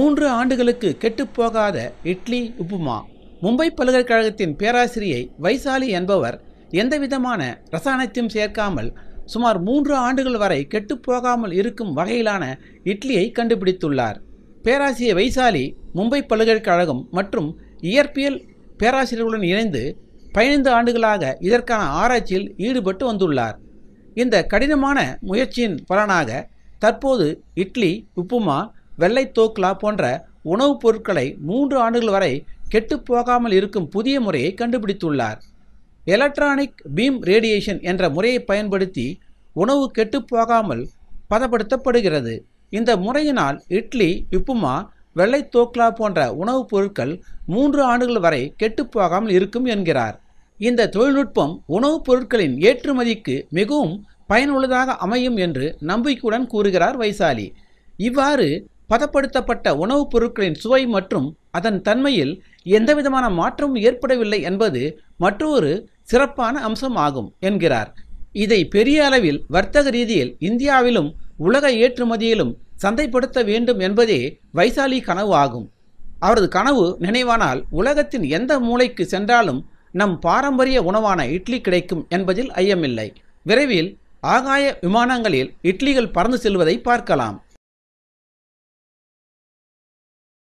மூன்று ஆண்டுகளுக்கு கெட்டுப்போகாத இட்லி உப்புமா மும்பை பல்கலைக்கழகத்தின் பேராசிரியை வைசாலி என்பவர் எந்தவிதமான ரசாயனத்தையும் சேர்க்காமல் சுமார் மூன்று ஆண்டுகள் வரை கெட்டுப்போகாமல் இருக்கும் வகையிலான இட்லியை கண்டுபிடித்துள்ளார் பேராசிரியர் வைசாலி மும்பை பல்கலைக்கழகம் மற்றும் இயற்பியல் பேராசிரியர்களுடன் இணைந்து பதினைந்து ஆண்டுகளாக இதற்கான ஆராய்ச்சியில் ஈடுபட்டு வந்துள்ளார் இந்த கடினமான முயற்சியின் பலனாக தற்போது இட்லி உப்புமா வெள்ளை தோக்லா போன்ற உணவுப் பொருட்களை மூன்று ஆண்டுகள் வரை கெட்டுப்போகாமல் இருக்கும் புதிய முறையை கண்டுபிடித்துள்ளார் எலக்ட்ரானிக் பீம் ரேடியேஷன் என்ற முறையை பயன்படுத்தி உணவு கெட்டுப்போகாமல் பதப்படுத்தப்படுகிறது இந்த முறையினால் இட்லி உப்புமா வெள்ளை தோக்லா போன்ற உணவுப் பொருட்கள் மூன்று ஆண்டுகள் வரை கெட்டுப்போகாமல் இருக்கும் என்கிறார் இந்த தொழில்நுட்பம் உணவுப் பொருட்களின் ஏற்றுமதிக்கு மிகவும் பயனுள்ளதாக அமையும் என்று நம்பிக்கையுடன் கூறுகிறார் வைசாலி இவ்வாறு பதப்படுத்தப்பட்ட உணவுப் பொருட்களின் சுவை மற்றும் அதன் தன்மையில் எந்தவிதமான மாற்றமும் ஏற்படவில்லை என்பது மற்றொரு சிறப்பான அம்சம் ஆகும் என்கிறார் இதை பெரிய அளவில் வர்த்தக ரீதியில் இந்தியாவிலும் உலக ஏற்றுமதியிலும் சந்தைப்படுத்த வேண்டும் என்பதே வைசாலி கனவு ஆகும் அவரது கனவு நினைவானால் உலகத்தின் எந்த மூளைக்கு சென்றாலும் நம் பாரம்பரிய உணவான இட்லி கிடைக்கும் என்பதில் ஐயமில்லை விரைவில் ஆகாய விமானங்களில் இட்லிகள் பறந்து செல்வதை பார்க்கலாம்